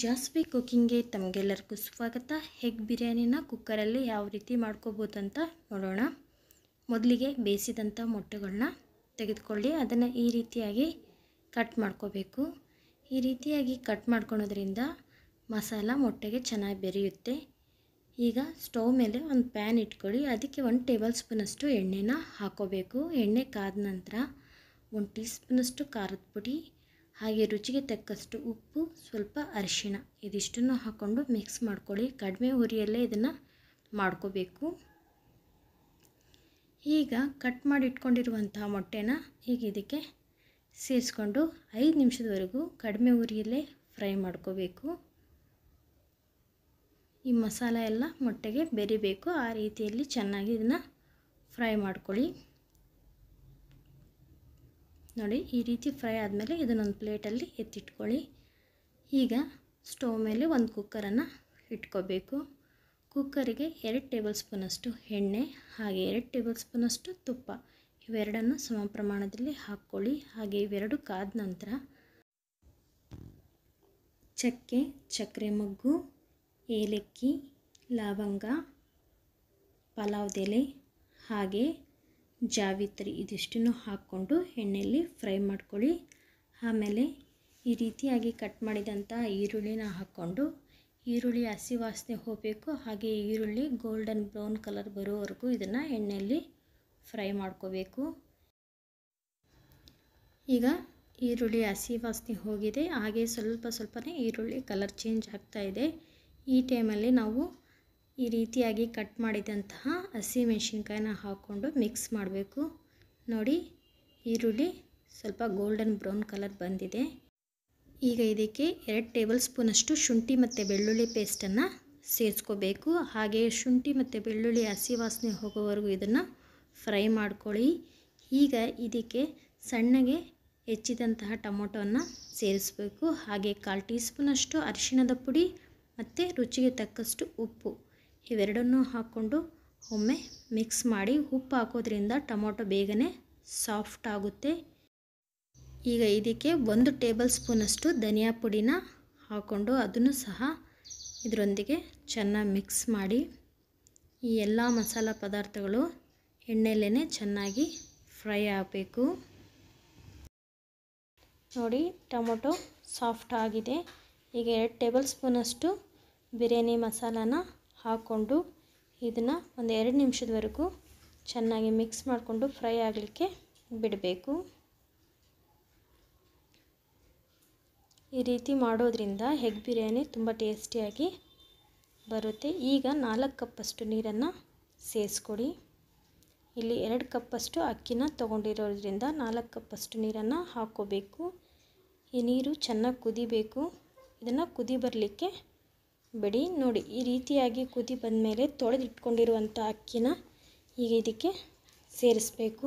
ಜಾಸ್ವಿ ಕುಕ್ಕಿಂಗ್ಗೆ ತಮಗೆಲ್ಲರಿಗೂ ಸ್ವಾಗತ ಹೆಗ್ ಬಿರಿಯಾನಿನ ಕುಕ್ಕರಲ್ಲಿ ಯಾವ ರೀತಿ ಮಾಡ್ಕೋಬೋದು ಅಂತ ನೋಡೋಣ ಮೊದಲಿಗೆ ಬೇಯಿಸಿದಂಥ ಮೊಟ್ಟೆಗಳನ್ನ ತೆಗೆದುಕೊಳ್ಳಿ ಅದನ್ನು ಈ ರೀತಿಯಾಗಿ ಕಟ್ ಮಾಡ್ಕೋಬೇಕು ಈ ರೀತಿಯಾಗಿ ಕಟ್ ಮಾಡ್ಕೊಳೋದ್ರಿಂದ ಮಸಾಲ ಮೊಟ್ಟೆಗೆ ಚೆನ್ನಾಗಿ ಬೆರೆಯುತ್ತೆ ಈಗ ಸ್ಟೌವ್ ಮೇಲೆ ಒಂದು ಪ್ಯಾನ್ ಇಟ್ಕೊಳ್ಳಿ ಅದಕ್ಕೆ ಒಂದು ಟೇಬಲ್ ಸ್ಪೂನಷ್ಟು ಎಣ್ಣೆನ ಹಾಕೋಬೇಕು ಎಣ್ಣೆ ಕಾದ ನಂತರ ಒಂದು ಟೀ ಸ್ಪೂನಷ್ಟು ಖಾರದ ಪುಡಿ ಹಾಗೆ ರುಚಿಗೆ ತಕ್ಕಷ್ಟು ಉಪ್ಪು ಸ್ವಲ್ಪ ಅರಿಶಿಣ ಇದಿಷ್ಟನ್ನು ಹಾಕ್ಕೊಂಡು ಮಿಕ್ಸ್ ಮಾಡ್ಕೊಳ್ಳಿ ಕಡಿಮೆ ಉರಿಯಲ್ಲೇ ಇದನ್ನು ಮಾಡ್ಕೋಬೇಕು ಈಗ ಕಟ್ ಮಾಡಿ ಇಟ್ಕೊಂಡಿರುವಂತಹ ಮೊಟ್ಟೆನ ಈಗ ಇದಕ್ಕೆ ಸೇರಿಸ್ಕೊಂಡು ಐದು ನಿಮಿಷದವರೆಗೂ ಕಡಿಮೆ ಉರಿಯಲ್ಲೇ ಫ್ರೈ ಮಾಡ್ಕೋಬೇಕು ಈ ಮಸಾಲೆ ಎಲ್ಲ ಮೊಟ್ಟೆಗೆ ಬೆರಿಬೇಕು ಆ ರೀತಿಯಲ್ಲಿ ಚೆನ್ನಾಗಿ ಇದನ್ನು ಫ್ರೈ ಮಾಡ್ಕೊಳ್ಳಿ ನೋಡಿ ಈ ರೀತಿ ಫ್ರೈ ಆದಮೇಲೆ ಇದನ್ನೊಂದು ಪ್ಲೇಟಲ್ಲಿ ಎತ್ತಿಟ್ಕೊಳ್ಳಿ ಈಗ ಸ್ಟೋವ್ ಮೇಲೆ ಒಂದು ಕುಕ್ಕರನ್ನು ಇಟ್ಕೋಬೇಕು ಕುಕ್ಕರಿಗೆ ಎರಡು ಟೇಬಲ್ ಸ್ಪೂನಷ್ಟು ಎಣ್ಣೆ ಹಾಗೆ ಎರಡು ಟೇಬಲ್ ಸ್ಪೂನಷ್ಟು ತುಪ್ಪ ಇವೆರಡನ್ನು ಸಮ ಪ್ರಮಾಣದಲ್ಲಿ ಹಾಕ್ಕೊಳ್ಳಿ ಹಾಗೆ ಇವೆರಡು ಕಾದ ನಂತರ ಚಕ್ಕೆ ಚಕ್ಕರೆ ಮಗ್ಗು ಏಲಕ್ಕಿ ಲವಂಗ ಪಲಾವ್ದೆಲೆ ಹಾಗೆ ಜಾವಿತ್ರಿ ಇದಿಷ್ಟನ್ನು ಹಾಕ್ಕೊಂಡು ಎಣ್ಣೆಯಲ್ಲಿ ಫ್ರೈ ಮಾಡ್ಕೊಳ್ಳಿ ಆಮೇಲೆ ಈ ರೀತಿಯಾಗಿ ಕಟ್ ಮಾಡಿದಂಥ ಈರುಳ್ಳಿನ ಹಾಕ್ಕೊಂಡು ಈರುಳ್ಳಿ ಹಸಿ ವಾಸನೆ ಹೋಗಬೇಕು ಹಾಗೆ ಈರುಳ್ಳಿ ಗೋಲ್ಡನ್ ಬ್ರೌನ್ ಕಲರ್ ಬರೋವರೆಗೂ ಇದನ್ನು ಎಣ್ಣೆಯಲ್ಲಿ ಫ್ರೈ ಮಾಡ್ಕೋಬೇಕು ಈಗ ಈರುಳ್ಳಿ ಹಸಿ ವಾಸನೆ ಹೋಗಿದೆ ಹಾಗೆ ಸ್ವಲ್ಪ ಸ್ವಲ್ಪನೇ ಈರುಳ್ಳಿ ಕಲರ್ ಚೇಂಜ್ ಆಗ್ತಾ ಇದೆ ಈ ಟೈಮಲ್ಲಿ ನಾವು ಈ ರೀತಿಯಾಗಿ ಕಟ್ ಮಾಡಿದಂತಹ ಮೆಣಸಿನ್ಕಾಯಿನ ಹಾಕ್ಕೊಂಡು ಮಿಕ್ಸ್ ಮಾಡಬೇಕು ನೋಡಿ ಈರುಳ್ಳಿ ಸ್ವಲ್ಪ ಗೋಲ್ಡನ್ ಬ್ರೌನ್ ಕಲರ್ ಬಂದಿದೆ ಈಗ ಇದಕ್ಕೆ ಎರಡು ಟೇಬಲ್ ಸ್ಪೂನಷ್ಟು ಶುಂಠಿ ಮತ್ತು ಬೆಳ್ಳುಳ್ಳಿ ಪೇಸ್ಟನ್ನು ಸೇರಿಸ್ಕೋಬೇಕು ಹಾಗೆ ಶುಂಠಿ ಮತ್ತು ಬೆಳ್ಳುಳ್ಳಿ ಹಸಿ ವಾಸನೆ ಹೋಗೋವರೆಗೂ ಇದನ್ನು ಫ್ರೈ ಮಾಡ್ಕೊಳ್ಳಿ ಈಗ ಇದಕ್ಕೆ ಸಣ್ಣಗೆ ಹೆಚ್ಚಿದಂತಹ ಟೊಮೊಟೊವನ್ನು ಸೇರಿಸಬೇಕು ಹಾಗೆ ಕಾಲು ಟೀ ಸ್ಪೂನಷ್ಟು ಅರಿಶಿಣದ ಪುಡಿ ಮತ್ತು ರುಚಿಗೆ ತಕ್ಕಷ್ಟು ಉಪ್ಪು ಇವೆರಡನ್ನೂ ಹಾಕ್ಕೊಂಡು ಒಮ್ಮೆ ಮಿಕ್ಸ್ ಮಾಡಿ ಉಪ್ಪು ಹಾಕೋದ್ರಿಂದ ಟೊಮೊಟೊ ಬೇಗನೆ ಸಾಫ್ಟ್ ಆಗುತ್ತೆ ಈಗ ಇದಕ್ಕೆ ಒಂದು ಟೇಬಲ್ ಸ್ಪೂನಷ್ಟು ಧನಿಯಾ ಪುಡಿನ ಹಾಕ್ಕೊಂಡು ಅದನ್ನು ಸಹ ಇದರೊಂದಿಗೆ ಚೆನ್ನಾಗಿ ಮಿಕ್ಸ್ ಮಾಡಿ ಈ ಎಲ್ಲ ಮಸಾಲ ಪದಾರ್ಥಗಳು ಎಣ್ಣೆಲೇ ಚೆನ್ನಾಗಿ ಫ್ರೈ ಆಗಬೇಕು ನೋಡಿ ಟೊಮೊಟೊ ಸಾಫ್ಟ್ ಆಗಿದೆ ಈಗ ಎರಡು ಟೇಬಲ್ ಸ್ಪೂನಷ್ಟು ಬಿರಿಯಾನಿ ಮಸಾಲಾನ ಹಾಕ್ಕೊಂಡು ಇದನ್ನು ಒಂದು ಎರಡು ನಿಮಿಷದವರೆಗೂ ಚೆನ್ನಾಗಿ ಮಿಕ್ಸ್ ಮಾಡಿಕೊಂಡು ಫ್ರೈ ಆಗಲಿಕ್ಕೆ ಬಿಡಬೇಕು ಈ ರೀತಿ ಮಾಡೋದ್ರಿಂದ ಹೆಗ್ ಬಿರಿಯಾನಿ ತುಂಬ ಟೇಸ್ಟಿಯಾಗಿ ಬರುತ್ತೆ ಈಗ ನಾಲ್ಕು ಕಪ್ಪಷ್ಟು ನೀರನ್ನು ಸೇರಿಸ್ಕೊಡಿ ಇಲ್ಲಿ ಎರಡು ಕಪ್ಪಷ್ಟು ಅಕ್ಕಿನ ತೊಗೊಂಡಿರೋದ್ರಿಂದ ನಾಲ್ಕು ಕಪ್ಪಷ್ಟು ನೀರನ್ನು ಹಾಕ್ಕೋಬೇಕು ಈ ನೀರು ಚೆನ್ನಾಗಿ ಕುದಿಬೇಕು ಇದನ್ನು ಕುದಿ ಬರಲಿಕ್ಕೆ ಬಿಡಿ ನೋಡಿ ಈ ರೀತಿಯಾಗಿ ಕುದಿ ಬಂದ ಮೇಲೆ ತೊಳೆದಿಟ್ಕೊಂಡಿರುವಂಥ ಅಕ್ಕಿನ ಈಗ ಇದಕ್ಕೆ ಸೇರಿಸಬೇಕು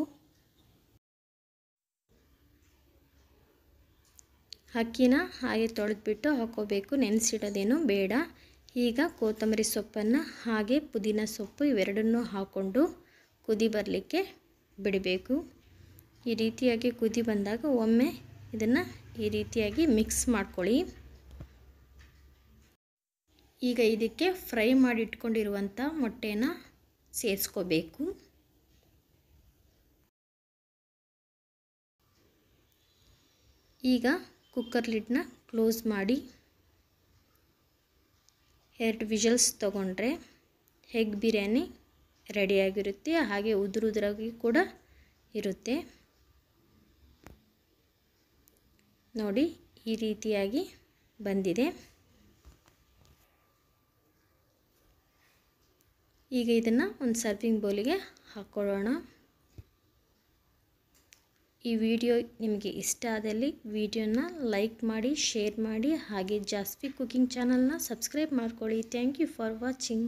ಅಕ್ಕಿನ ಹಾಗೆ ತೊಳೆದ್ಬಿಟ್ಟು ಹಾಕೋಬೇಕು ನೆನೆಸಿಡೋದೇನು ಬೇಡ ಈಗ ಕೊತ್ತಂಬರಿ ಸೊಪ್ಪನ್ನು ಹಾಗೆ ಪುದೀನ ಸೊಪ್ಪು ಇವೆರಡನ್ನೂ ಹಾಕ್ಕೊಂಡು ಕುದಿ ಬರಲಿಕ್ಕೆ ಬಿಡಬೇಕು ಈ ರೀತಿಯಾಗಿ ಕುದಿ ಬಂದಾಗ ಒಮ್ಮೆ ಇದನ್ನು ಈ ರೀತಿಯಾಗಿ ಮಿಕ್ಸ್ ಮಾಡ್ಕೊಳ್ಳಿ ಈಗ ಇದಕ್ಕೆ ಫ್ರೈ ಮಾಡಿ ಇಟ್ಕೊಂಡಿರುವಂಥ ಮೊಟ್ಟೆನ ಸೇರಿಸ್ಕೋಬೇಕು ಈಗ ಕುಕ್ಕರ್ ಲಿಡ್ನ ಕ್ಲೋಸ್ ಮಾಡಿ ಎರಡು ವಿಷಲ್ಸ್ ತಗೊಂಡ್ರೆ ಹೆಗ್ ಬಿರಿಯಾನಿ ರೆಡಿಯಾಗಿರುತ್ತೆ ಹಾಗೆ ಉದುರುದ್ರಾಗಿ ಕೂಡ ಇರುತ್ತೆ ನೋಡಿ ಈ ರೀತಿಯಾಗಿ ಬಂದಿದೆ ಈಗ ಇದನ್ನು ಒಂದು ಸರ್ವಿಂಗ್ ಬೌಲಿಗೆ ಹಾಕ್ಕೊಳ್ಳೋಣ ಈ ವಿಡಿಯೋ ನಿಮಗೆ ಇಷ್ಟ ಆದಲ್ಲಿ ವಿಡಿಯೋನ ಲೈಕ್ ಮಾಡಿ ಶೇರ್ ಮಾಡಿ ಹಾಗೆ ಜಾಸ್ತಿ ಕುಕಿಂಗ್ ಚಾನಲ್ನ ಸಬ್ಸ್ಕ್ರೈಬ್ ಮಾಡ್ಕೊಳ್ಳಿ ಥ್ಯಾಂಕ್ ಯು ಫಾರ್ ವಾಚಿಂಗ್